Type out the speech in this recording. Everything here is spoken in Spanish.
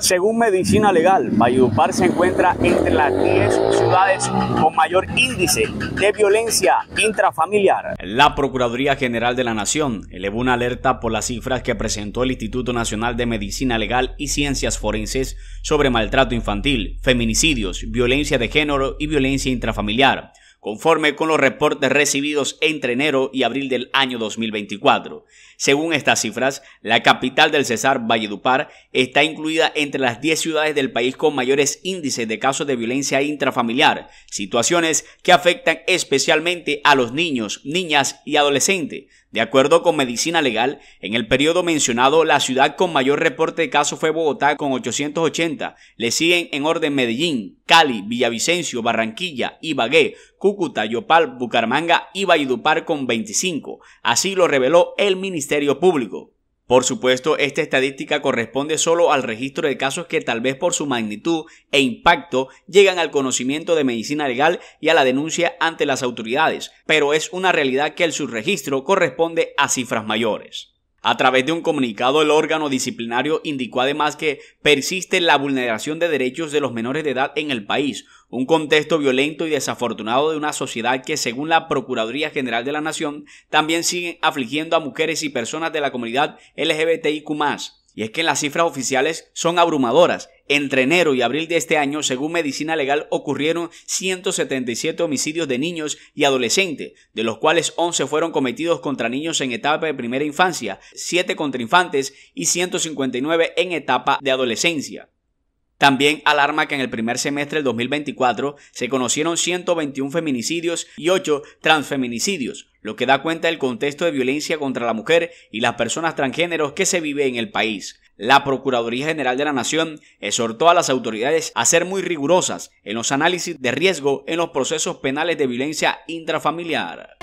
Según Medicina Legal, Valledupar se encuentra entre las 10 ciudades con mayor índice de violencia intrafamiliar. La Procuraduría General de la Nación elevó una alerta por las cifras que presentó el Instituto Nacional de Medicina Legal y Ciencias Forenses sobre maltrato infantil, feminicidios, violencia de género y violencia intrafamiliar conforme con los reportes recibidos entre enero y abril del año 2024. Según estas cifras, la capital del Cesar, Valledupar, está incluida entre las 10 ciudades del país con mayores índices de casos de violencia intrafamiliar, situaciones que afectan especialmente a los niños, niñas y adolescentes. De acuerdo con Medicina Legal, en el periodo mencionado, la ciudad con mayor reporte de casos fue Bogotá con 880, le siguen en orden Medellín Cali, Villavicencio, Barranquilla, Ibagué, Cúcuta, Yopal, Bucaramanga y Valledupar con 25. Así lo reveló el Ministerio Público. Por supuesto, esta estadística corresponde solo al registro de casos que tal vez por su magnitud e impacto llegan al conocimiento de medicina legal y a la denuncia ante las autoridades, pero es una realidad que el subregistro corresponde a cifras mayores. A través de un comunicado, el órgano disciplinario indicó además que persiste la vulneración de derechos de los menores de edad en el país, un contexto violento y desafortunado de una sociedad que, según la Procuraduría General de la Nación, también sigue afligiendo a mujeres y personas de la comunidad LGBTIQ y es que las cifras oficiales son abrumadoras. Entre enero y abril de este año, según Medicina Legal, ocurrieron 177 homicidios de niños y adolescentes, de los cuales 11 fueron cometidos contra niños en etapa de primera infancia, 7 contra infantes y 159 en etapa de adolescencia. También alarma que en el primer semestre del 2024 se conocieron 121 feminicidios y 8 transfeminicidios, lo que da cuenta del contexto de violencia contra la mujer y las personas transgéneros que se vive en el país. La Procuraduría General de la Nación exhortó a las autoridades a ser muy rigurosas en los análisis de riesgo en los procesos penales de violencia intrafamiliar.